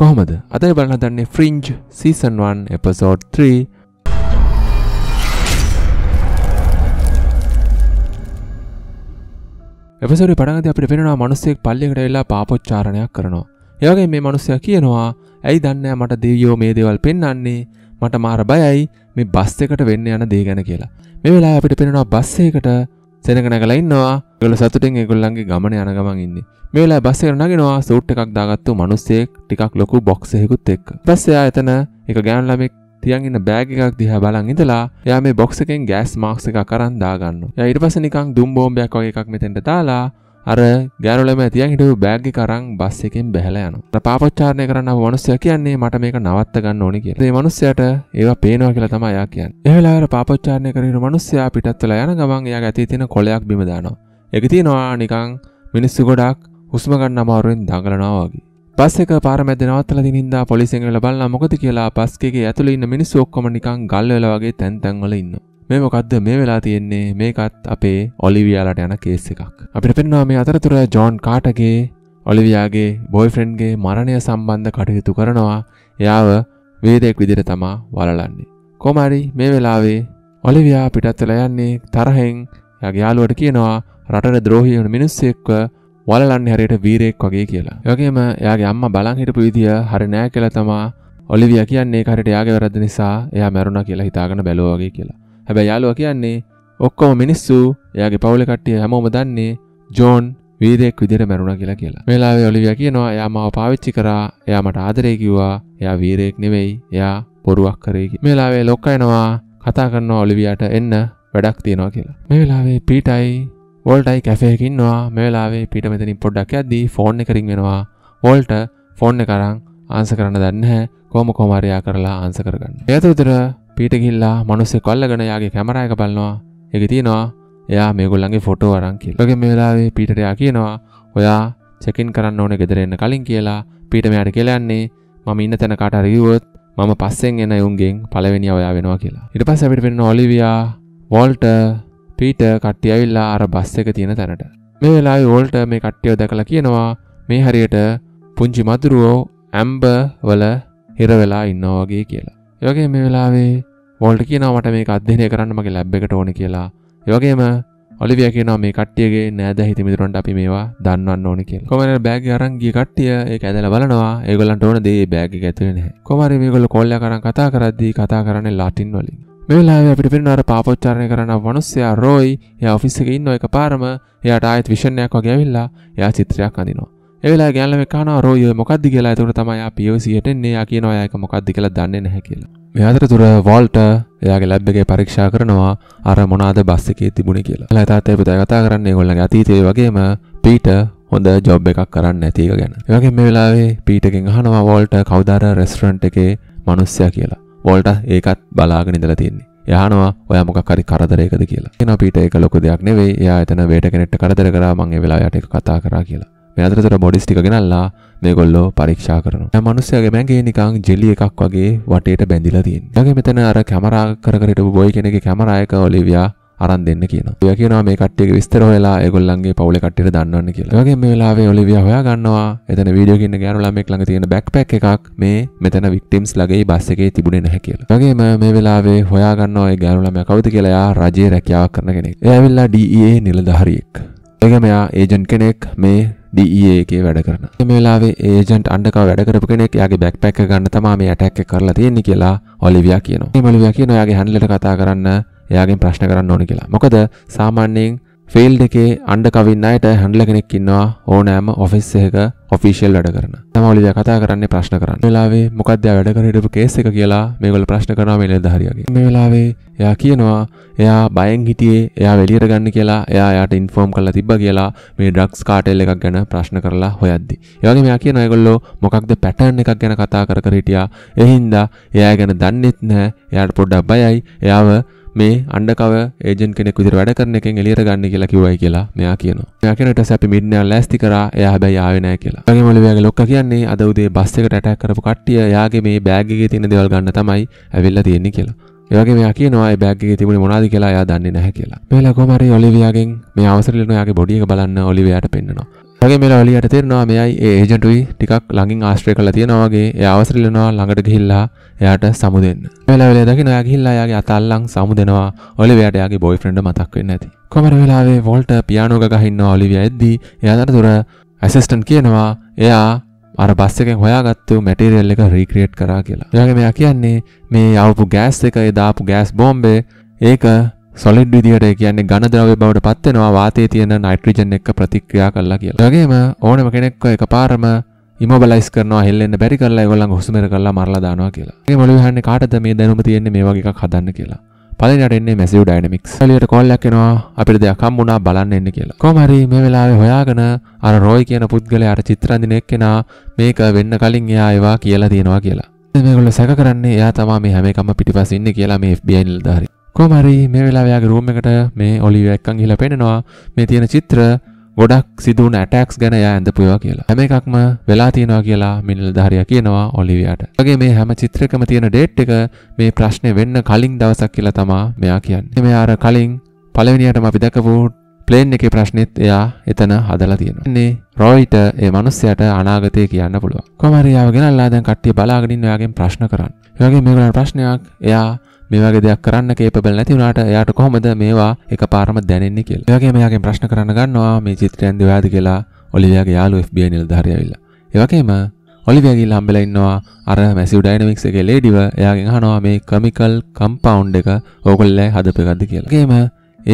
කොහොමද අද බලන්න දන්නේ ෆ්‍රිංජ් සීසන් 1 එපිසෝඩ් 3 එපිසෝඩ් පටන් ගදී අපිට පේනවා මිනිස්සෙක් පල්ලියකට වෙලා පාපොච්චාරණයක් කරනවා. ඒ වගේ මේ මිනිස්සයා කියනවා ඇයි දන්නේ මට දෙවියෝ මේ දේවල් පෙන්වන්නේ මට මාර බයයි මේ බස් එකට වෙන්න යන දේ ගැන කියලා. මේ වෙලාවේ අපිට පේනවා බස් එකකට සෙනග නැගලා ඉන්නවා. ඒගොල්ලෝ සතුටින් ඒගොල්ලන්ගේ ගමන යන ගමන් ඉන්නේ. මේලා බස් එකට නගෙනවා සූට් එකක් දාගත්තු මිනිස්සෙක් ටිකක් ලොකු බොක්ස් එකකුත් එක්ක. පස්සේ එයා එතන එක ගෑනු ළමෙක් තියන් ඉන්න බෑග එකක් දිහා බලන් ඉඳලා යා මේ බොක්ස එකෙන් ගෑස් මාක්ස් එක කරන් දාගන්න. යා ඊට පස්සේ නිකන් දුම් බෝම්බයක් වගේ එකක් මෙතෙන්ට දාලා අර ගෑනුලම තියන් හිටපු බෑග් එක අරන් බස් එකෙන් බැහැලා යනවා. අර පාපොච්චාරණය කරන්න ආව මිනිස්සයා කියන්නේ මට මේක නවත්ත ගන්න ඕනි කියලා. ඒ මිනිස්සයාට ඒවා පේනවා කියලා තමයි යා කියන්නේ. ඒ වෙලාවේ පාපොච්චාරණය කරන මිනිස්සයා පිටත් වෙලා යන ගමන් එයාගේ ඇතේ තියෙන කොලයක් බිම දානවා. ඒක තියෙනවා නිකන් මිනිස්සු ගොඩක් හුස්මගන්න අමාරුවෙන් දඟලනවා වගේ බස් එක පාර මැද නවත්තලා දින හින්දා පොලිසියෙන් එල බලලා මොකද කියලා බස් එකේ ඇතුළේ ඉන්න මිනිස්සු ඔක්කොම නිකන් ගල් වෙලා වගේ තැන් තැන් වල ඉන්නවා. මේ මොකක්ද මේ වෙලා තියෙන්නේ මේකත් අපේ ඔලිවියාලට යන කේස් එකක්. අපිට පෙන්නවා මේ අතරතුර ජෝන් කාටගේ ඔලිවියාගේ බොයිෆ්‍රෙන්ඩ්ගේ මරණය සම්බන්ධ කටයුතු කරනවා. එයාව වේදෙක් විදිහට තමා වලලන්නේ. කොහමරි මේ වෙලාවේ ඔලිවියා පිටත් වෙලා යන්නේ තරහෙන් එයාගේ යාළුවට කියනවා රටට ද්‍රෝහී වුණු මිනිස්සෙක්ව වලන්න හරියට වීරයෙක් වගේ කියලා. යගේම එයාගේ අම්ම බලන් හිටපු විදිය හරි නෑ කියලා තමා ඔලිවිය කියන්නේ හරිට යාගේ වැරද්ද නිසා එයා මැරුණා කියලා හිතාගෙන බැලුවා වගේ කියලා. හැබැයි යාළුවා කියන්නේ ඔක්කොම මිනිස්සු එයාගේ පවුලේ කට්ටිය හැමෝම දන්නේ ජෝන් වීරයෙක් විදිර මැරුණ කියලා කියලා වෙලාවේ ඔලිවිය කියනවා එයා මාව පාවිච්චි කරා එයා මට ආදරේ කිව්වා එයා වීරයෙක් නෙවෙයි එයා බොරුවක් කරේ කියලා වෙලාවේ ලොක්කයනවා කතා කරනවා ඔලිවියට එන්න වැඩක් තියෙනවා කියලා මේ වෙලාවේ පීටයි වෝල්ටයි කැෆයකින්වා මේලාවේ පිට මෙතනින් පොඩ්ඩක් ඇද්දී ෆෝන් එකරින් වෙනවා වෝල්ට ෆෝන් කරං ආන්ස කරන්න දන්න කෝම කොමරයා කරලා ආන්ස කරගන්න එයතුතර පීට ගිල්ලා මනුස්සෙ කොල්ලගෙන යාගේ කැමරයක බලනවා එක තියෙනවා එයා මේගොල්ලන්ගේ ෆොටෝ අරංකිල් ලගේ මේලාවේ පිටරයා කියනවා ඔයා චෙකින් කරන්න ඕන ගෙදරෙන්න කලින් කියලා පිටමයට කියලන්නේ මම ඉන්න තැන කාට රියුවොත් මම පස්සෙන් එන යුන්ගෙන් පලවෙනි ඔයා වෙනවා කියලා ඉට පස් ඇපිට පෙන්න ඔලිවයා වෝල්ට පීට කට්ටිය ඇවිල්ලා අර බස් එක තියෙන තැනට මේ වෙලා ඕල්ට මේ කට්ටියෝ දැකලා කියනවා මේ හරියට පුංචි මතුරුවෝ ඇම්බ වල හිරවෙලා ඉන්නවාගේ කියලා යගේ මේ වෙලාවේ වෝල්ට කියනවට මේ අධ්‍යනය කරන්න මගේ ලැබ් එකට ඕන කියලා යවගේම ඔලිවිය කියනවා මේ කට්ටියගේ නෑද හිතමිතුරන්ට අපි මේවා දන්නන්න ඕන කියලා කොමන බෑග අරන්ගේ කට්ටිය ඒ ඇදල බලනවා ඒගොලන්ට ඕන දේ බෑග ඇතුවෙන කොමර මේගොල කොල්ල කරන් කතා කරද්දී කතා කරන්නේ ලාටින් වලින් මෙවෙලා අපිට පෙරනාර පාපොච්චාරණය කරන්න වනුස්සයා රෝයි එය ඔෆිස්සක ඉන්න එක පාරම එයාට ආයත් විෂණයක් වගේ ඇවිල්ලා එයා චිත්‍රයක් අඳිනවා ඒලා ගැල්ලම කාන රෝය මොකක්දි කියලා තුර තමයි පියෝසියටන්නේ කියන ඔයක මොකක්දි කියලා දන්න නැහැ කියලා. මෙයාතර තුර වෝල්ට එයාගේ ලැබ් එකේ පරීක්ෂා කරනවා අර මොනාද බස් එකේ තිබුණේ කියලා. එලා තාත්තේ පුතා කතා කරන්නේ ඒගොල්ලන්ගේ අතීතයේ වගේම පීට හොඳ ජොබ් එකක් කරන්න නැති එක ගැන. ඒ වගේම මේ වෙලාවේ පීටගෙන් අහනවා වෝල්ට කවුද අර රෙස්ටොරන්ට් එකේ මිනිස්සයා කියලා. වෝල්ට ඒකත් බලාගෙන ඉඳලා තින්නේ. යහනවා ඔයා මොකක් හරි කරදරයකද කියලා. එන අපිට ඒක ලොකු දෙයක් නෙවෙයි. එයා එතන වේට කෙනෙක්ට කරදර කරා මං ඒ වෙලාවට ඒක කතා කරා කියලා. මේ අතරතුර බොඩිස් ටික ගෙනල්ලා මේගොල්ලෝ පරීක්ෂා කරනවා. දැන් මිනිස්සයාගේ මැගේ නිකන් ජෙලි එකක් වගේ වටේට බැඳිලා තියෙනවා. ඊගේ මෙතන අර කැමරා කර කර හිටපු බොයි කෙනෙක්ගේ කැමරා එක ඔලිවියා අරන් දෙන්න කියන ඔය කියනවා මේ කට්ටියක විස්තර හොයලා ඒගොල්ලන්ගේ පවුල කට්ටියට දන්නවන්න කියලා වගේ මේ වෙලාවේ ඔලිවියා හොයා ගන්නවා එතන වීඩියෝ කින්න ගෑනු ළමෙක් ළඟ තියෙන බැක්පැක් එකක් මේ මෙතන වික්ටිම්ස් ළගේ බස් එකේ තිබුණේ නැහැ කියලා වගේම මේ වෙලාවේ හොයා ගන්නවා ඒ ගෑනු ළමයා කවුද කියලා එයා රජයේ රැකියාවක් කරන කෙනෙක් එයා ඇවිල්ලා DEA නිලධාරියෙක් ඒක මෙයා ඒජන්ට් කෙනෙක් මේ DEA එකේ වැඩ කරන. මේ වෙලාවේ ඒජන්ට් අන්ඩකව වැඩ කරපු කෙනෙක් යාගේ බැක්පැක් එක ගන්න තමයි මේ ඇටැක් එක කරලා තියෙන්නේ කියලා ඔලිවියා කියනවා. මේ ඔලිවියා කියනවා යාගේ හැන්ඩ්ලර් කතා කරන්න එයාගෙන් ප්‍රශ්න කරන්න ඕන කියලා. මොකද සාමාන්‍යයෙන් ෆෙල් එකේ අන්ඩ කවින්න අයට හැඩල කෙනෙක් ඉන්නවා ඕනෑම ඔෆිස් එක ෆිසිල් වැඩ කරන තමවලිද කතා කරන්නේ ප්‍රශ්න කරන්න වෙලාවේ මොකද වැඩ කරටපු කේස එක කියලා මේගොල ප්‍රශ්න කරන වෙල දහරියගේ මේ වෙලාවේ එයා කියනවා එයා බයන් හිටියේ එයා වැඩියට ගන්න කියලා එයා යට ඉන්ෆෝර්ම් කරලා තිබ්බ කියලා මේ ඩක්ස් කාටෙල් එකක් ගැන ප්‍රශ්න කරලා හොයද්දි ඒවගේ මෙයා කියන අයගොල්ලෝ මොකක්ද පැටර්න් එකක් ගැන කතා කර කර හිටියා එහින්දා එයා ගැන දන්නෙත් නැහැ එයාට පොඩ්ඩක් බයයි එයාව මේ අන්ඩකව ඒජන් කෙනෙක් විදිහට වැඩ කරන එකෙන් එළියට ගන්න කියලා කිව්වයි කියලා මෙයා කියනවා. මෙයා කියන ඊට පස්සේ අපි මිඩ්නෑ ලෑස්ති කරා. එයා හැබැයි ආවේ නැහැ කියලා. වගේම ඔලිවියාගේ ලොක්කා කියන්නේ අද උදේ බස් එකට ඇටැක් කරපු කට්ටිය එයාගේ මේ බෑග් එකේ තියෙන දේවල් ගන්න තමයි ඇවිල්ලා තියෙන්නේ කියලා. ඒවගේ මෙයා කියනවා ඒ බෑග් එකේ තිබුණේ මොනවද කියලා එයා දන්නේ නැහැ කියලා. මෙයා කොහොම හරි ඔලිවියාගෙන් මේ අවසරලන එයාගේ බොඩි එක බලන්න ඔලිවියාට පෙන්නනවා. වගේ මේ වලියට තේරෙනවා මෙයයි ඒ ඒජන්ටුයි ටිකක් ළඟින් ආශ්‍රය කරලා තියෙනවා වගේ එයා අවසර ඉල්ලනවා ළඟට ගිහිල්ලා එයාට සමු දෙන්න. වෙලා වෙලා දකින්න එයා ගිහිල්ලා එයාගේ අත අල්ලන් සමු දෙනවා. ඔලිවියාට එයාගේ බොයිෆ්‍රෙන්ඩ් මතක් වෙන්නේ නැති. කොමර වෙලාවේ වෝල්ටර් පියානෝ ගගහ ඉන්නවා ඔලිවියා එද්දී එයාට දුර ඇසිස්ටන්ට් කියනවා එයා අර බස් එකෙන් හොයාගත්තු මැටීරියල් එක රීක්‍රියේට් කරා කියලා. එයාගේ මෙයා කියන්නේ මේ ආවපු ගෑස් එක ඒ දාපු ගෑස් බෝම්බේ ඒක සොලිඩ් විදිහට කියන්නේ ඝන ද්‍රව්‍ය බවට පත් වෙනවා වාතයේ තියෙන නයිට්‍රජන් එක්ක ප්‍රතික්‍රියා කරලා කියලා. ඒ වගේම ඕනම කෙනෙක්ව එකපාරම ඉමොබලයිස් කරනවා හෙල්ලෙන්න බැරි කරලා ඒගොල්ලන් හුස්මර කරලා මරලා දානවා කියලා. මේ මොළේ හන්නේ කාටද මේ දැනුම තියෙන්නේ මේ වගේ එකක් හදන්න කියලා. පලනට එන්නේ මැසිව් ඩයිනමික්ස් ලියට කොල්ලක්කෙනවා අපිට දෙයක් හම්බුණා බලන්න එන්න කියලා කොමරි මේ වෙලාවේ හොයාගෙන අර රෝයි කියන පුද්ගලය අර චිත්‍රන්දිනෙක් කෙනා මේක වෙන්න කලින් එයා ඒවා කියලා තියෙනවා කියලා මේගොල්ල සැක කරන්නේ එයා තමා මේ හැම එකම පිටිපස්සේ ඉන්නේ කියලා මේ FBI නිලධාරී කොමරි මේ වෙලාවයාගේ රූම් එකට මේ ඔලිව එක්කන් ගිහිලා පෙන්නනවා මේ තියෙන චිත්‍ර ගොඩක් සිදු වුණ ඇටැක්ස් ගැන යා ඇඳපුවා කියලා. හැම එකක්ම වෙලා තියෙනවා කියලා මිනල් දහරියා කියනවා ඔලිවියාට. වගේ මේ හැම චිත්‍රකම තියෙන ඩේට් එක මේ ප්‍රශ්නේ වෙන්න කලින් දවසක් කියලා තමා මෙයා කියන්නේ. මෙයා අර කලින් පළවෙනියටම අපි දැකපු ප්ලේන් එකේ ප්‍රශ්නෙත් එයා එතන හදලා තියෙනවා. ඉන්නේ රොයිට ඒ මිනිස්සයාට අනාගතය කියන්න පුළුවන්. කොහමද එයාව ගෙනල්ලා දැන් කට්ටිය බලාගෙන ඉන්න එයාගෙන් ප්‍රශ්න කරන්නේ. ඒ වගේ මේගොල්ලන්ට ප්‍රශ්නයක් එයා මේ වගේ දෙයක් කරන්න කේපබල් නැති වුණාට එයාට කොහොමද මේවා එකපාරම දැනෙන්නේ කියලා. ඒ වගේම එයාගෙන් ප්‍රශ්න කරන්න ගන්නවා මේ චිත්‍රයන් දෙවාද කියලා ඔලිවියාගේ යාළුව FBI නිලධාරියා ඇවිල්ලා. ඒ වගේම ඔලිවියගිල් හම්බෙලා ඉන්නවා අර මැසිව් ඩයිනමික්ස් එකේ ලේඩිව එයාගෙන් අහනවා මේ කමිකල් කම්පවුන්ඩ් එක ඕගොල්ලෝ හදපු එකක්ද කියලා. ඒකේම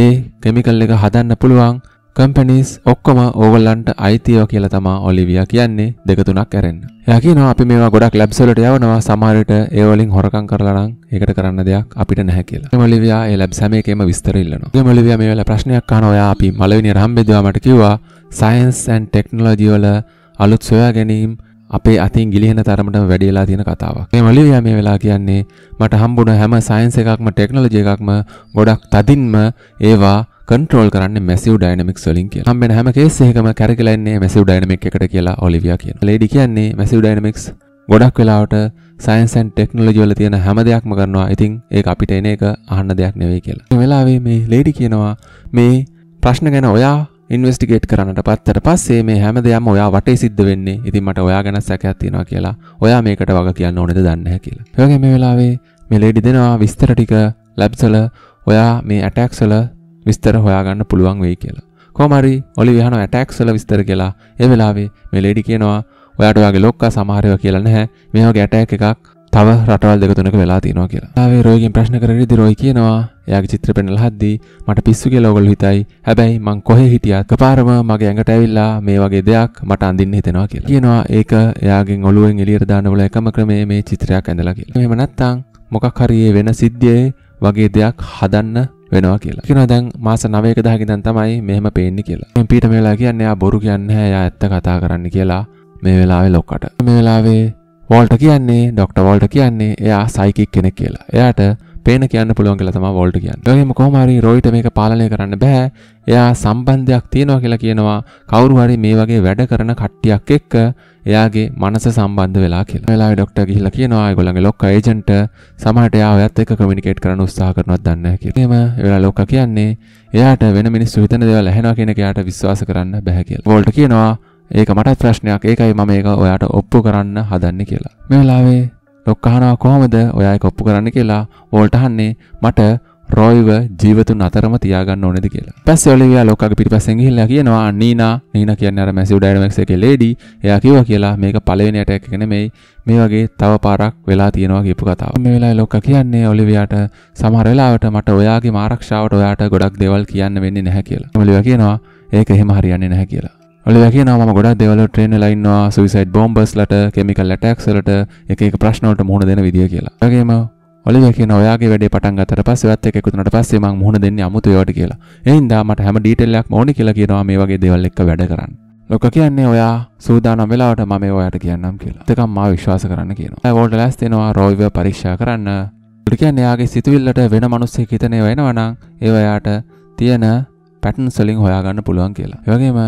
ඒ කෙමිකල් එක හදන්න පුළුවන් කම්පැනිස් ඔක්කොම ඕගොල්ලන්ට අයිතියෝ කියලා තමා ඔලිවියා කියන්නේ දෙක තුනක් ඇරෙන්න. එයා කියනවා අපි මේවා ගොඩක් ලැබ්ස් වලට යවනවා සමහර විට ඒ වලින් හොරකම් කරලා නම් ඒකට කරන්න දෙයක් අපිට නැහැ කියලා. ඉතින් ඔලිවියා ඒ ලැබ්ස් හැම එකේම විස්තර ඉල්ලනවා. ඉතින් ඔලිවියා මේ වෙලාව ප්‍රශ්නයක් අහනවා. ඔයා අපි මලවිනිය රහම්බෙදුවා මට කිව්වා සයන්ස් ඇන්ඩ් ටෙක්නොලොජි වල අලුත් සොයා ගැනීම අපේ අතින් ගිලිහෙන තරමටම වැඩිලා තියෙන කතාවක්. මේ මලිවියා මේ වෙලා කියන්නේ මට හම්බුණ හැම සයන්ස් එකක්ම ටෙක්නොලොජි එකක්ම ගොඩක් තදින්ම ඒවා කන්ට්‍රෝල් කරන්න මැසිව් ඩයිනමික් වලින් කියලා. හම්බෙන හැම කේස් එකකම කැරකිලා ඉන්නේ මැසිව් ඩයිනමික් එකට කියලා ඔලිවියා කියනවා. ලේඩි කියන්නේ මැසිව් ඩයිනමික්ස් ගොඩක් වෙලාවට සයින්සන් ටෙක්නොලජි වල තියෙන හැම දෙයක්ම කරනවා. ඉතින් ඒක අපිට එන එක අහන්න දෙයක් නෙවෙයි කියලා. මේ වෙලාවේ මේ ලේඩි කියනවා මේ ප්‍රශ්න ගැන ඔයා ඉන්වස්ටිගේට් කරන්නට පත්තට පස්සේ මේ හැම දෙයක්ම ඔයා වටේ සිද්ධ වෙන්නේ. ඉතින් මට ඔයා ගැන සැකයක් තියෙනවා කියලා. ඔයා මේකට වග කියන්න ඕනේද දන්නේ නැහැ කියලා. ඒ වගේ මේ වෙලාවේ මේ ලේඩි දෙනවා විස්තර ටික ලැබ්ස් වල ඔයා මේ ඇටැක්ස් වල විස්තර හොයාගන්න පුළුවන් වෙයි කියලා. කොමරි ඔලි විහන ඇටක්සල විස්තර කියලා ඒ වෙලාවේ මේ ලේඩි කියනවා ඔයාට ඔයාගේ ලොක්කා සමහරව කියලා නැහැ මේ වගේ ඇටැක් එකක් තව රටවල් දෙක තුනක වෙලා තියෙනවා කියලා. ආවේ රෝයිගෙන් ප්‍රශ්න කරගෙන ඉදි රෝයි කියනවා එයාගේ චිත්‍ර පෙන්වලා හද්දී මට පිස්සු කියලා ඔයගොල්ලෝ හිතයි. හැබැයි මං කොහේ හිටියත් කපාරම මගේ ඇඟට ඇවිල්ලා මේ වගේ දෙයක් මට අඳින්න හිතෙනවා කියලා. කියනවා ඒක එයාගෙන් ඔලුවෙන් එළියට දාන්න බල එකම ක්‍රමයේ මේ චිත්‍රයක් ඇඳලා කියලා. එහෙම නැත්නම් මොකක් හරි වෙන සිද්ධියේ වගේ දෙයක් හදන්න වෙනවා කියලා කියෙන දැන් මාස නවයක දහකිදන් තමයි මෙහම පේන්න කියලා පිට මේලා කියන්න යා බොරු කියන්න යා ඇත්ත කතා කරන්න කියලා මේ වෙලාවේ ලොක්කට මේ වෙලාවේ වෝල්ට කියන්නේ ඩොක්ට වෝල්ට කියන්නේ එයා සයිකික් කෙනෙක් කියලා එයාට පේන කියන්න පුළුවන් කියලා තමයි වෝල්ට් කියන්නේ. ඒගොල්ලෝ කොහොමhari රොයිට මේක පාලනය කරන්න බෑ. එයා සම්බන්ධයක් තියනවා කියලා කියනවා. කවුරු හරි මේ වගේ වැඩ කරන කට්ටියක් එක්ක එයාගේ මනස සම්බන්ධ වෙලා කියලා. එලා ඩොක්ටර් ගිහිල්ලා කියනවා ඒගොල්ලන්ගේ ලොක්කා ඒජන්ට් සමහරට එයා ඔයත් එක්ක කමියුනිකේට් කරන්න උත්සාහ කරනවත් දන්නේ නැහැ කියලා. එහෙම එලා ලොක්කා කියන්නේ එයාට වෙන මිනිස්සු හිතන දේවල් ඇහෙනවා කියන එක එයාට විශ්වාස කරන්න බෑ කියලා. වෝල්ට කියනවා ඒක මටත් ප්‍රශ්නයක්. ඒකයි මම ඒක ඔයාට ඔප්පු කරන්න හදන්නේ කියලා. මේ වෙලාවේ ලොක්කා අහනවා කොහොමද ඔයා ඒක ඔප්පු කරන්න කියලා. වෝල්ට අහන්නේ මට රොයිව ජීවතුන් අතරම තියාගන්න ඕනෙද කියලා. පස්සේ ඔලිවියා ලෝකාගේ පිටිපස්සෙන් ගිහිල්ලා කියනවා නීනා නීනා කියන්නේ අර මැසිව් ඩයිනමික්ස් එකේ ලේඩි. එයා කිව්වා කියලා මේක පළවෙනි ඇටැක් එක නෙමෙයි. මේ වගේ තව පාරක් වෙලා තියෙනවා කියපු කතාව. මේ වෙලාවේ ලෝකා කියන්නේ ඔලිවියාට සමහර වෙලාවට මට ඔයාගේ ආරක්ෂාවට ඔයාට ගොඩක් දේවල් කියන්න වෙන්නේ නැහැ කියලා. ඔලිවියා කියනවා ඒක එහෙම හරියන්නේ නැහැ කියලා. ඔලිවියා කියනවා මම ගොඩක් දේවල් ට්‍රේන් වෙලා ඉන්නවා සුයිසයිඩ් බෝම්බර්ස්ලට, කෙමිකල් ඇටැක්ස් වලට, එක එක ප්‍රශ්න වලට මුහුණ දෙන විදිය කියලා. ඒ වගේම ඔලිවර් කියනවා ඔයාගේ වැඩේ පටන් ගත්තට පස්සේ ඔයත් එක්ක එකතු වුණාට පස්සේ මම මුහුණ දෙන්නේ අමුතු ඒවාට කියලා. එහෙනම් දා මට හැම ඩීටේල් එකක්ම ඕනේ කියලා කියනවා මේ වගේ දේවල් එක්ක වැඩ කරන්න. ලොක කියන්නේ ඔයා සූදානම් වෙලාවට මම ඔයාට කියන්නම් කියලා. එතකම් මාව විශ්වාස කරන්න කියනවා. ඒ වෝල්ට ලෑස් දෙනවා රෝයිව පරීක්ෂා කරන්න. ඒ කියන්නේ එයාගේ සිතුවිල්ලට වෙන මිනිස්සෙක් හිතන ඒවා එනවනම් ඒව එයාට තියෙන පැටර්න්ස් වලින් හොයාගන්න පුළුවන් කියලා. ඒ වගේම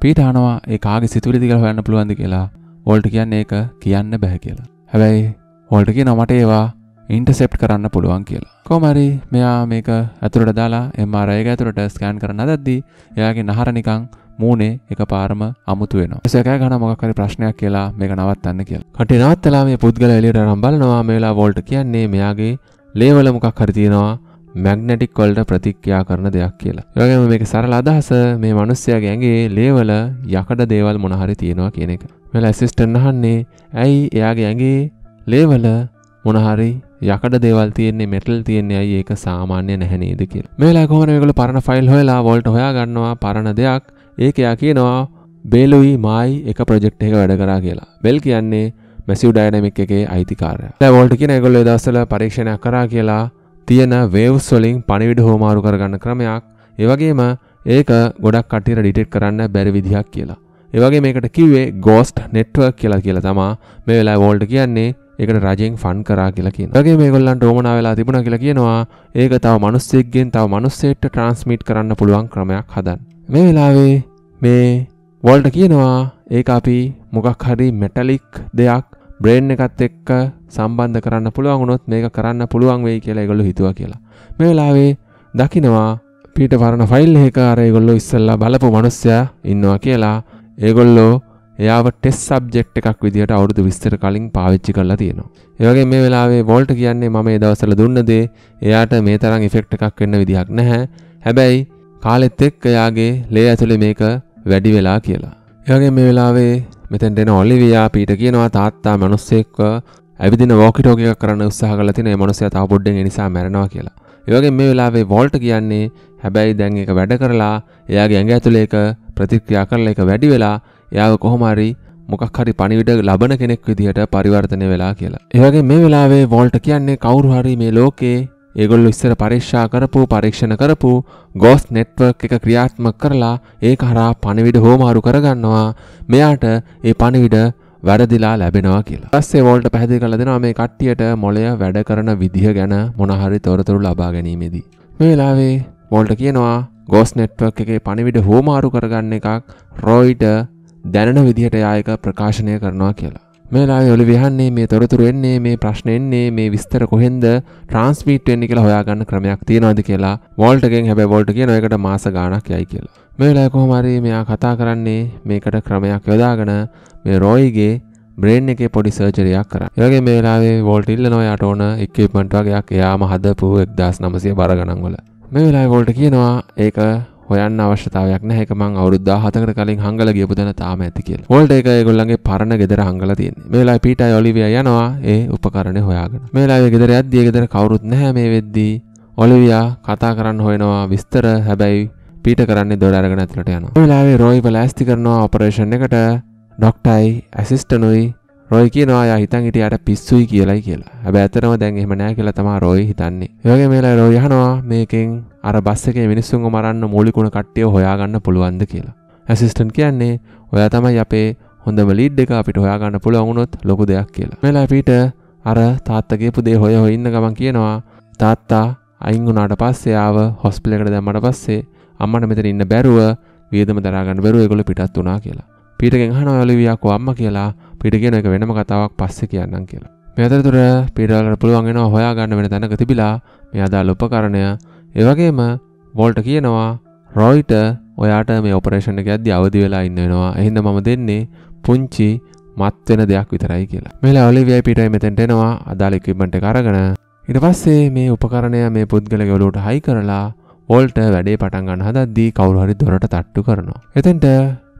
පීට අහනවා ඒ කාගේ සිතුවිලිද කියලා හොයන්න පුළුවන්ද කියලා. වෝල්ට කියන්නේ ඒක කියන්න බෑ කියලා. හැබැයි වෝල්ට කියනවා මට ඒවා ඉන්ටසෙප් කරන්න පුළුවන් කියලා. කොමරි මෙයා මේක ඇතුළට දාලා එම්මාරය ඇතුළට ස්කෑන් කරන දද්දී එයාගේ නහර නිකං මූනේ එක පාරම අමුතු වෙන සැකෑ ගන මොකරි ප්‍රශ්නයක් කියලා මේක නවත්තන්න කියල කට නවත්තලා මේ පුද්ගල එලියට රම්බලනවා මේලා වෝල්ට කියන්නේ මෙයාගේ ලේවල මොකක් හරිතියෙනවා මැග්නටික් කොල්ට ප්‍රතික්්‍යා කරන දෙයක් කියලා. යොගම මේක සරල අදහස මේ මනුස්සයගේ ඇගේ ලේවල යකඩ දේවල් මොනහරි තියෙනවා කියන එක. මෙල ඇසිස්ටන් අහන්නේ ඇයි එයාගේ ඇගේ ලේවල මොනහරි යකඩ දේවල් තියන්නේ මෙටල් තියන්නේ අයි ඒක සාමාන්‍ය නැහැනේද කියලා. මේ වෙලාවේ කොහොමද මේගොල්ලෝ පරණ ෆයිල් හොයලා වෝල්ට් හොයා ගන්නවා පරණ දෙයක්. ඒක යා කියනවා බේලුයි මායි එක ප්‍රොජෙක්ට් එක වැඩ කරා කියලා. බෙල් කියන්නේ මැසිව් ඩයනමික් එකේ අයිතිකාරයා. දැන් වෝල්ට් කියන ඒගොල්ලෝ ඒ දවස්වල පරීක්ෂණයක් කරා කියලා තියෙන වේව්ස් වලින් පණිවිඩ හොමාරු කරගන්න ක්‍රමයක්. ඒ වගේම ඒක ගොඩක් කටියට ඩිටෙක්ට් කරන්න බැරි විදිහක් කියලා. ඒ වගේ මේකට කිව්වේ ගෝස්ට් නෙට්වර්ක් කියලා කියලා තමා මේ වෙලාවේ වෝල්ට් කියන්නේ ඒකට රජයෙන් ෆන් කරා කියලා කියනවා. වගේ මේගොල්ලන් රෝමනා වෙලා තිබුණා කියලා කියනවා. ඒක තව මිනිස්සෙක්ගෙන් තව මිනිස්සෙක්ට ට්‍රාන්ස්මිට් කරන්න පුළුවන් ක්‍රමයක් හදන්න. මේ වෙලාවේ මේ වෝල්ට කියනවා ඒක අපි මොකක් හරි මෙටලික් දෙයක් බ්‍රේන් එකත් එක්ක සම්බන්ධ කරන්න පුළුවන් වුණොත් මේක කරන්න පුළුවන් වෙයි කියලා ඒගොල්ලෝ හිතුවා කියලා. මේ වෙලාවේ දකිනවා පීට පරණ ෆයිල් එක අර ඒගොල්ලෝ ඉස්සල්ලා බලපු මිනිස්සයා ඉන්නවා කියලා ඒගොල්ලෝ එයාව ටෙස් සබ්ජෙක්් එකක් විදිහට අවුරුදු විස්තර කලින් පාවිච්චි කරලා තියෙනවා. ඒවගේ මේ වෙලාවේ වෝල්ට කියන්නේ මම ඒ දවසල දුන්න දේ එයාට මේ තරම් ඉෆෙක්ට් එකක් වෙන්න විදිහක් නැහැ. හැබැයි කාලෙත් එක්ක එයාගේ ලේ ඇතුලේ මේක වැඩි වෙලා කියලා. ඒවගේ මේ වෙලාවේ මෙතෙන්ට එන ඔලිවියා පීට කියනවා තාත්තා මිනිස්සෙක්ව ඇවිදින වෝකි ටෝකි එකක් කරන්න උත්සාහ කරලා තියෙන ඒ මිනිස්සයා තව පොඩ්ඩෙන් ඒ නිසා මැරෙනවා කියලා. ඒවගේ මේ වෙලාවේ වෝල්ට කියන්නේ හැබැයි දැන් ඒක වැඩ කරලා එයාගේ ඇඟ ඇතුලේ ඒක ප්‍රතික්‍රියා කරලා ඒක වැඩි වෙලා යාව කොහොමරි මොකක් හරි පණිවිඩ ලබන කෙනෙක් විදිහට පරිවර්තනය වෙලා කියලා. ඒවගේ මේ වෙලාවේ වෝල්ට කියන්නේ කවුරු හරි මේ ලෝකේ ඒගොල්ලො ඉස්සර පරීක්ෂා කරපු පරීක්ෂණ කරපු ගොස් නෙට්වර්ක් එක ක්‍රියාත්මක කරලා ඒ කරා පණිවිඩ හෝමාරු කරගන්නවා මෙයාට ඒ පණිවිඩ වැඩදිලා ලැබෙනවා කියලා. පස්සේ වෝල්ට පැහැදිලි කරලා දෙනවා මේ කට්ටියට මොළය වැඩ කරන විදිහ ගැන මොන හරි තොරතුරු ලබා ගැනීමේදී. මේ වෙලාවේ වෝල්ට කියනවා ගොස් නෙට්වර්ක් එකේ පණිවිඩ හෝමාරු කරගන්න එකක් රොයිට දැනන විදිහට යායක ප්‍රකාශනය කරනවා කියලා. මේලා ඔලි විහන්නේ මේ තොරතුරු එන්නේ මේ ප්‍රශ්න එන්නේ මේ විස්තර කොහෙන්ද ට්‍රන්ස්මීට් වෙන්නේ කියලා හොයාගන්න ක්‍රමයක් තියෙනවද කියලා වෝල්ට්ගෙන් හැබැයි වෝල්ට් කියන එකට මාස ගාණක් යයි කියලා. මේ වෙලාවේ කොහොම හරි මෙයා කතා කරන්නේ මේකට ක්‍රමයක් යොදාගෙන මේ රොයිගේ බ්‍රේන් එකේ පොඩි සර්ජරියක් කරා. ඒ වගේ මේ වෙලාවේ වෝල්ට් ඉල්ලනවා යාට ඕන equipment වගේක් එයාම හදපු 1900 බර ගණන් වල. මේ වෙලාවේ වෝල්ට් කියනවා ඒක හොයන්න අවශ්‍යතාවයක් නැහැ ඒක මං අවුරුදු 17කට කලින් හංගලා ගියපු දැන තාම ඇති කියලා. වෝල්ට් එක ඒගොල්ලන්ගේ පරණ ගෙදර හංගලා තියෙන්නේ. මේ වෙලාවේ පීටයි ඔලිවියා යනවා ඒ උපකරණේ හොයාගෙන. මේ වෙලාවේ ගෙදර යද්දී ඒ ගෙදර කවුරුත් නැහැ මේ වෙද්දී. ඔලිවියා කතා කරන්න හොයනවා විස්තර හැබැයි පීට කරන්නේ දොර අරගෙන ඇතුළට යනවා. මේ වෙලාවේ රෝයි බලෑස්ති කරනවා ඔපරේෂන් එකට. ඩොක්ටයි ඇසිස්ටනුයි රොයි කියනවා යා හිතන් හිටියට පිස්සුයි කියලායි කියලා. හැබැයි ඇත්තටම දැන් එහෙම නෑ කියලා තමයි රොයි හිතන්නේ. ඒ වගේ මේලා රොයි අහනවා මේකෙන් අර බස් එකේ මිනිස්සුන්ව මරන්න මූලික උන කට්ටිය හොයාගන්න පුළුවන්ද කියලා. ඇසිස්ටන්ට් කියන්නේ ඔයා තමයි අපේ හොඳම ලීඩ් එක අපිට හොයාගන්න පුළුවන් වුණොත් ලොකු දෙයක් කියලා. මේලා පීට අර තාත්තගේ පුදේ හොය හොය ඉන්න ගමන් කියනවා තාත්තා අයින් වුණාට පස්සේ ආව හොස්පිටලෙකට දැම්මට පස්සේ අම්මට මෙතන ඉන්න බැරුව වියදම දරාගන්න බැරුව ඒගොල්ලෝ පිටත් වුණා කියලා. පීටගෙන් අහනවා ඔලිවියාකෝ අම්මා කියලා පිට කියන එක වෙනම කතාවක් පස්සේ කියන්නම් කියලා. මේ අතරතුර පිටවලට පුළුවන් වෙනවා හොයා ගන්න වෙන තැනක තිබිලා මේ අදාළ උපකරණය ඒ වගේම වෝල්ට කියනවා රොයිට ඔයාට මේ ඔපරේෂණ එක ඇද්දි අවදි වෙලා ඉන්න වෙනවා. එහෙනම් මම දෙන්නේ පුංචි මත් වෙන දෙයක් විතරයි කියලා. මෙල ඔලිවියයි පිටයි මෙතෙන්ට එනවා අදාළ ඉක්විප්මන්ට් එක අරගෙන. ඊට පස්සේ මේ උපකරණය මේ පුද්ගලගේ ඔලුවට හයි කරලා වෝල්ට වැඩේ පටන් ගන්න හදද්දී කවුරු හරි දොරට තට්ටු කරනවා. එතෙන්ට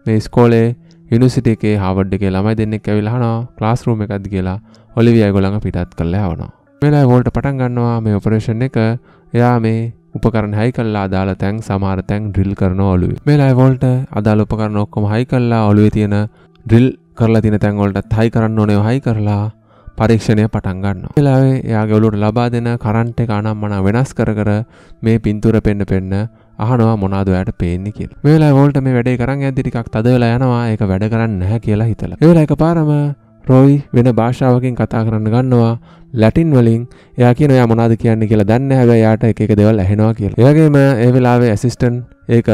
මේ ඉස්කෝලේ යුනිසිට එකේ හාවඩ් එකේ ළමයි දෙන්නෙක් ඇවිල්හනවා ක්ලාස්රූම එකත් කියලා ඔලිවිය ගොළඟ පිටත් කළ හවනවා වෙලා වෝල්ට පටන් ගන්නවා මේ ඔපරේෂන් එක එයා මේ උපකරන හයි කල්ලා අදාළ තැන් සමාර තැන් ඩ්‍රිල් කරන ඔලු මේලා වෝල්ට අදාළ උපකරන ඔක්කොම හයි කල්ලා ඔලුවේ තියෙන ඩ්‍රිල් කරලා තින තැන්වලට හයි කරන්න ඕනේ හයි කරලා පරීක්ෂණය පටන් ගන්න වෙලාවේ එයාගේ ඔලුට ලබා දෙන කරන්ට් එක අනම්මන වෙනස් කර කර මේ පින්තූර පෙන්න පෙන්න අහනවා මොනාද ඔයාට පේන්නේ කියලා. මේ වෙලාවේ වෝල්ට මේ වැඩේ කරන් යද්දි ටිකක් තද වෙලා යනවා. ඒක වැඩ කරන්නේ නැහැ කියලා හිතලා. ඒ වෙලාව එකපාරම රොයි වෙන භාෂාවකින් කතා කරන්න ගන්නවා. ලැටින් වලින් එයා කියන එයා මොනාද කියන්නේ කියලා දන්නේ හැබැයි යාට එක එක දේවල් ඇහෙනවා කියලා. ඒ වගේම ඒ වෙලාවේ ඇසිස්ටන්ට් ඒක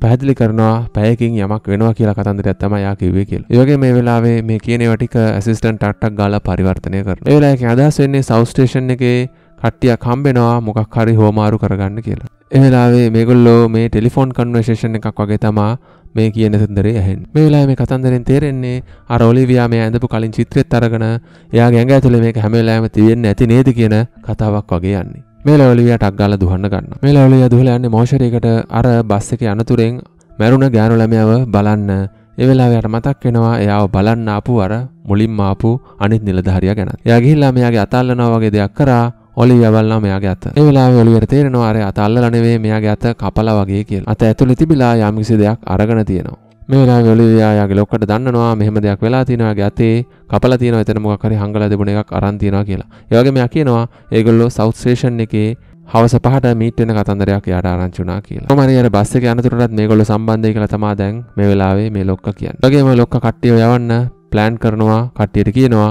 පැහැදිලි කරනවා පැයකින් යමක් වෙනවා කියලා කතන්දරයක් තමයි යා කිව්වේ කියලා. ඒ වගේ මේ වෙලාවේ මේ කියන ඒවා ටික ඇසිස්ටන්ට් අට්ටක් ගාලා පරිවර්තනය කරනවා. ඒ වෙලාවේ අදහස් වෙන්නේ සවුත් ස්ටේෂන් එකේ කට්ටියක් හම්බෙනවා මොකක් හරි හෝමාරු කරගන්න කියලා. එහලාවේ මේගොල්ලෝ මේ ටෙලිෆෝන් කන්වර්සේෂන් එකක් වගේ තමා මේ කියන සුන්දරේ ඇහෙන් මේ වෙලාවේ මේ කතන්දරෙන් තේරෙන්නේ අර ඔලිවියා මේ ඇඳපු කලින් චිත්‍රෙත් අරගෙන එයා ගැඟ ඇතුලේ මේක හැම වෙලාවෙම තියෙන්නේ ඇති නේද කියන කතාවක් වගේ යන්නේ මේ ලවලියා ටක් ගාලා දුහන්න ගන්න මේ ලවලියා දුහලා යන්නේ මෝෂරයකට අර බස් එකේ අනතුරෙන් මැරුණ ගෑනු ළමයාව බලන්න ඒ වෙලාවේ යට මතක් වෙනවා එයාව බලන්න ආපු අර මුලින්ම ආපු අනිත් නිලධාරියා ගැන එයා ගිහිල්ලා මෙයාගේ අතල්නවා වගේ දෙයක් කරා ඔලිවියා බලනවා මෙයාගේ අත. ඒ වෙලාවේ ඔලිවියට තේරෙනවා අර අත අල්ලලා නෙවෙයි මෙයාගේ අත කපලා වගේ කියලා. අත ඇතුලේ තිබිලා යම්කිසි දෙයක් අරගෙන තියෙනවා. මේ වෙලාවේ ඔලිවියා යාගේ ලොක්කට දන්නනවා මෙහෙම දෙයක් වෙලා තියෙනවා යාගේ අතේ කපලා තියෙනවා එතන මොකක් හරි හංගලා තිබුණ එකක් අරන් තියෙනවා කියලා. ඒ වගේ මෙයා කියනවා ඒගොල්ලෝ සවුත් ස්ටේෂන් එකේ හවස පහට මීට් වෙන කතන්දරයක් යාට ආරංචි වුණා කියලා. කොහොම හරි අර බස් එක යනතුරටත් මේගොල්ලෝ සම්බන්ධයි කියලා තමයි දැන් මේ වෙලාවේ මේ ලොක්ක කියන්නේ. ඒ වගේම ලොක්ක කට්ටිය යවන්න ප්ලෑන් කරනවා කට්ටියට කියනවා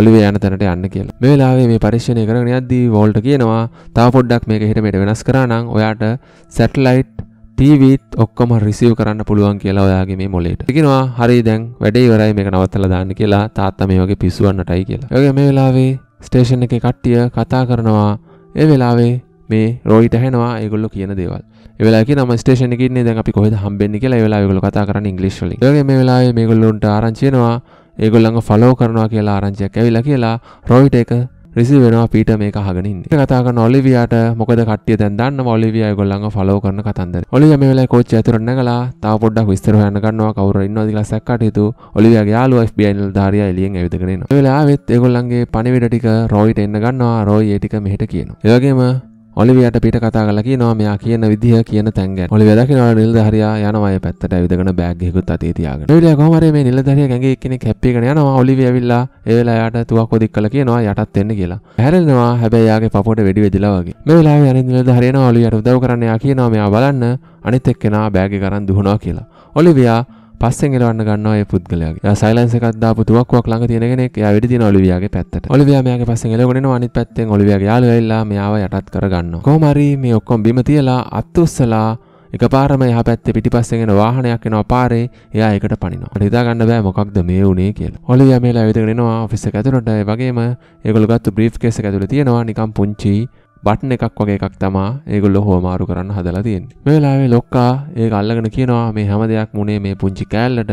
ඔලිවේ යන තැනට යන්න කියලා. මේ වෙලාවේ මේ පරීක්ෂණය කරගෙන යද්දී වෝල්ට කියනවා තව පොඩ්ඩක් මේක හෙට මෙට වෙනස් කරා නම් ඔයාට සැටලයිට් TVත් ඔක්කොම රිසිව් කරන්න පුළුවන් කියලා ඔයාගේ මේ මොලේට. කියනවා හරි දැන් වැඩේ ඉවරයි මේක නවත්තලා දාන්න කියලා තාත්තා මේ වගේ පිස්සුවන්නටයි කියලා. ඒ මේ වෙලාවේ ස්ටේෂන් එකේ කට්ටිය කතා කරනවා. ඒ වෙලාවේ මේ රෝහිට ඇහෙනවා ඒගොල්ලෝ කියන දේවල්. ඒ වෙලාවේ කියනවා ස්ටේෂන් එකේ ඉන්නේ දැන් අපි කොහෙද හම්බෙන්නේ කියලා ඒ වෙලාවේ ඒගොල්ලෝ කතා කරන්නේ ඉංග්‍රීසි වලින්. ඒ වගේ මේ වෙලාවේ මේගොල්ලොන්ට ආරංචි වෙනවා ඒගොල්ලඟ ෆලෝ කරනවා කියලා ආරංචියක් ඇවිලා කියලා රොයිට එක රිසි වෙනවා පීට මේ හගනින් කතාක නොලිවියට මොකද කටිය දැන්න ොලිවිය ගොල්ලන් ෆලෝ කරන කතන්ද ඔලි මේල කෝච් ඇතුරන්න කලා තාව පොඩ්ඩක් විස්තර යන්න ගන්නවා කවර ඉන්න දිලසක් කටයුතු ඔලිවිය යාලු ෆබල් ධාරිය එලියෙන් ඇවිතකරෙන වෙලාවෙත් ඒගොල්ලන්ගේ පනිවිඩටික රෝයිට එන්න ගන්නවා රෝයි ඒටික මෙහට කියන ඒගේම ඔලිවියට පිට කතා කරලා කියනවා මෙයා කියන විදිහ කියන තැන් ගැන. ඔලිවිය දකිනවා නිලධාරියා යනවා ඒ පැත්තට ඇවිදගෙන බෑග් එකකුත් අතේ තියාගෙන. ඔලිවිය කොහොම හරි මේ නිලධාරියා ගඟේ එක්කෙනෙක් හැප්පීගෙන යනවා. ඔලිවිය ඇවිල්ලා ඒ වෙලාව යාට තුවක් ඔදික් කළා කියනවා යටත් වෙන්න කියලා. හැරෙනවා හැබැයි යාගේ පපුවට වෙඩි වැදිලා වගේ. මේ වෙලාවේ අනිත් නිලධාරියා එනවා ඔලිවියට උදව් කරන්න යා කියනවා මෙයා බලන්න අනිත් එක්කෙනා බෑග් එක අරන් දුහනවා කියලා. ඔලිවියා පස්සෙන් එලවන්න ගන්නවා ඒ පුද්ගලයාගේ. එයා සයිලන්ස් එකක් දාපු තුවක්කුවක් ළඟ තියෙන කෙනෙක් එයා වෙඩි දින ඔලිවියාගේ පැත්තට. ඔලිවියා මෙයාගේ පස්සෙන් එලවගෙන එනවා අනිත් පැත්තෙන් ඔලිවියාගේ යාළුවා එල්ලා මෙයාව යටත් කරගන්නවා. කොහොම හරි මේ ඔක්කොම බිම තියලා අත්උස්සලා එකපාරම එහා පැත්තේ පිටිපස්සෙන් එන වාහනයක් එනවා පාරේ එයා ඒකට පනිනවා. මට හිතා ගන්න බෑ මොකක්ද මේ වුනේ කියලා. ඔලිවියා මේලා ඇවිදගෙන එනවා ඔෆිස් එක ඇතුළට. ඒ වගේම ඒගොල්ලෝ ගත්ත බ්‍රීෆ් කේස් එක ඇතුළේ තියෙනවා නිකම් පුංචි බට්න එකක් වගේ එකක් තමා ඒගොල්ල හෝමාරු කරන්න හදලා තියෙන් වෙලාවේ ලොක්කා ඒ අල්ලගෙන කියනවා මේ හැම දෙයක් මුණේ මේ පුංචි කෑල්ලට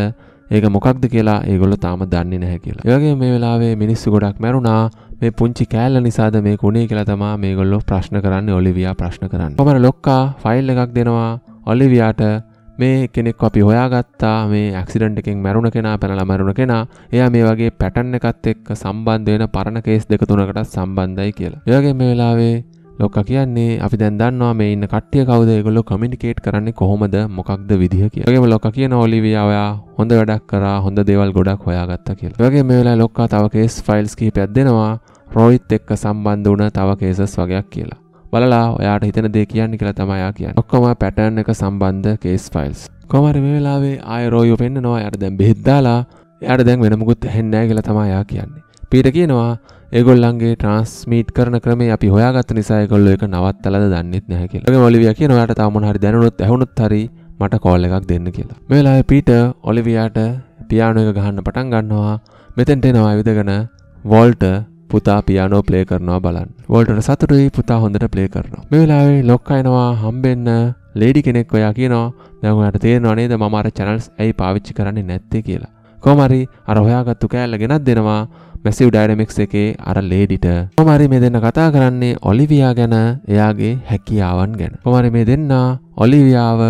ඒක මොකක්ද කියලා ඒගොල්ල තාම දන්නේ නැහැ කියලා. ඒවගේ මේ වෙලාවේ මිනිස්සු ගොඩක් මැරුණා මේ පුංචි කෑල්ල නිසාද මේ කුණේ කියලා තමා මේගොල්ලෝ ප්‍රශ්න කරන්නේ ඔලිවියා ප්‍රශ්න කරන්නේ. කොමර ලොක්කා ෆයිල් එකක් දෙනවා ඔලිවියාට මේ කෙනෙක් අපි හොයාගත්තා මේ ඇක්සිඩන්ට එකෙන් මැරුණ කෙනා පැනලා මැරුණ කෙනා එයා මේ වගේ පැටන් එකත් එක්ක සම්බන්ධ වෙන පරණ කේස් දෙක තුනකට සම්බන්ධයි කියලා. ඒ වගේ මේ වෙලාවේ ලොක්ක කියන්නේ අපි දැන් දන්නවා මේ ඉන්න කට්ටිය කවුද ඒගොල්ලෝ කමියුනිකේට් කරන්නේ කොහොමද මොකක්ද විදිහ කියලා. ඒගොල්ලෝ ලොක්ක කියන ඔලිවියා ඔයා හොඳ වැඩක් කරා හොඳ දේවල් ගොඩක් හොයාගත්තා කියලා. ඒ වගේ මේ වෙලාවේ ලොක්කා තව කේස් ෆයිල්ස් කිහිපයක් දෙනවා රොයිත් එක්ක සම්බන්ධ වුණ තව කේසස් වගේක් කියලා. බලලා ඔයාට හිතන දේ කියන්න කියලා තමයියා කියන්න ඔක්කොම පැටර්න් එක සම්බන්ධ කේස් ෆයිල්ස් කොමර මේ වෙලාවේ ආයරෝයෝ පෙන්න්නනවා යට දැම් බෙද්දාලා යට දැන් වෙනමුකුත් හෙන්නෑ කියලා තමයියා කියන්නේ පීට කියනවා ඒගොල්ලන්ගේ ට්‍රන්ස්මීට් කරන ක්‍රමේ අපි හොයාගත්ත නිසා ඒගොල්ලෝ එක නවත්තලද දන්නෙත් නැහැ කියලා. ඒගොල්ලෝ ඔලිවියා කියන ඔයාට තාම මොන හරි දැනුනොත් ඇහුනොත් හරි මට කෝල් එකක් දෙන්න කියලා. මේ වෙලාවේ පීටර් ඔලිවියාට පියානෝ එක ගහන්න පටන් ගන්නවා. මෙතෙන්ට එනවා ඇවිදගෙන වෝල්ටර් පුතා පියානෝ ප්ලේ කරනවා බලන්න වොල්ටට සතුරුයි පුතා හොඳට ප්ලේ කරනවා මේ වෙලාවේ ලොක්කයිනවා හම්බෙන්න ලේඩි කෙනෙක් ඔයා කියනවා දැන්ට තේරෙනවා නේද මමාර චැනල්ස් ඇයි පාවිච්චි කරන්නේ නැත්තේ කියලා කොමරි අර හොයාගත්තු කෑල්ල ගෙනත් දෙනවා මැසිව් ඩයිනමික්ස් එකේ අර ලේඩිට කොමරි මේ දෙන්න කතා කරන්නේ ඔලිවියා ගැන එයාගේ හැකියාවන් ගැන කොමරි මේ දෙන්න ඔලිවියාව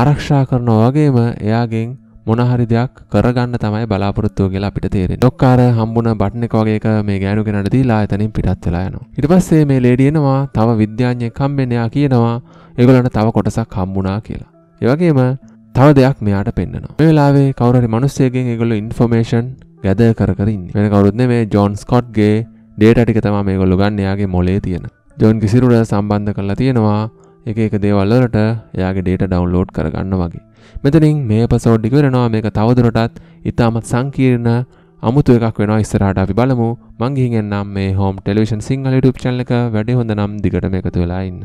ආරක්ෂා කරනවා වගේම එයාගෙන් මොනහරි දෙයක් කරගන්න තමයි බලාපොරොත්තුව කියලා අපිට තේරෙන්නේ. ඩොක්කාර හම්බුන බටන් එක වගේ එක මේ ගෑනු කෙනාට දීලා එතනින් පිටත් වෙලා යනවා. ඊට පස්සේ මේ ලේඩි එනවා තව විද්‍යාඥයෙක් හම්බෙන්න එයා කියනවා ඒගොල්ලන්ට තව කොටසක් හම්බුණා කියලා. ඒ වගේම තව දෙයක් මෙයාට පෙන්නනවා. මේ වෙලාවේ කවුරු හරි මිනිස්සෙක්ගෙන් ඒගොල්ලෝ ඉන්ෆර්මේෂන් ගැදර් කර කර ඉන්නේ. වෙන කවුරුත් නෙමේ ජෝන් ස්කොට්ගේ ඩේටා ටික තමයි මේගොල්ලෝ ගන්න එයාගේ මොලේ තියෙන. ජෝන් කිසිරුට සම්බන්ධ කරලා තියෙනවා එක එක දේවල් වලට එයාගේ ඩේටා ඩවුන්ලෝඩ් කරගන්න වගේ. මෙතනින් මේ පසෝඩ් ඉවරනවා මේක තවදුරටත් ඉතාමත් සංකීර්ණ අමුතු එකක් වෙනවා ඉස්සරහට අපි බලමු මං ගිහින් එන්නම් මේ home television Sinhala YouTube channel එක වැඩි හොඳ නම් දිගටම එකතු වෙලා ඉන්න